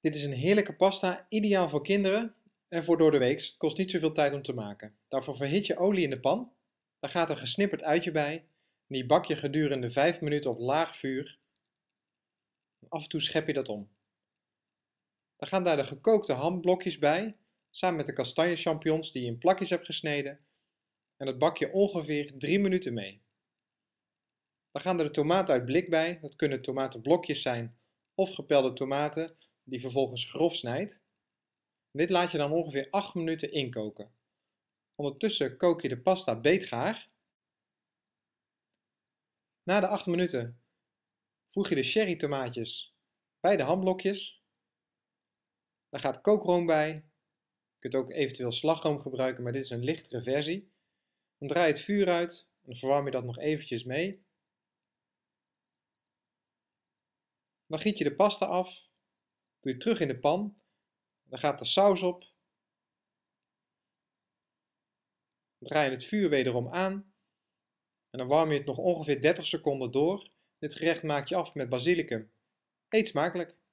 Dit is een heerlijke pasta, ideaal voor kinderen en voor door de week. Het kost niet zoveel tijd om te maken. Daarvoor verhit je olie in de pan. Daar gaat een gesnipperd uitje bij. En die bak je gedurende 5 minuten op laag vuur. af en toe schep je dat om. Dan gaan daar de gekookte hamblokjes bij, samen met de kastanje champignons die je in plakjes hebt gesneden. En dat bak je ongeveer 3 minuten mee. Dan gaan er de tomaten uit blik bij. Dat kunnen tomatenblokjes zijn of gepelde tomaten die vervolgens grof snijdt. Dit laat je dan ongeveer 8 minuten inkoken. Ondertussen kook je de pasta beetgaar. Na de 8 minuten voeg je de sherry tomaatjes bij de hamblokjes. Daar gaat kookroom bij. Je kunt ook eventueel slagroom gebruiken, maar dit is een lichtere versie. Dan draai je het vuur uit en verwarm je dat nog eventjes mee. Dan giet je de pasta af weer terug in de pan. Dan gaat de saus op. Draai je het vuur wederom aan. En dan warm je het nog ongeveer 30 seconden door. Dit gerecht maak je af met basilicum. Eet smakelijk!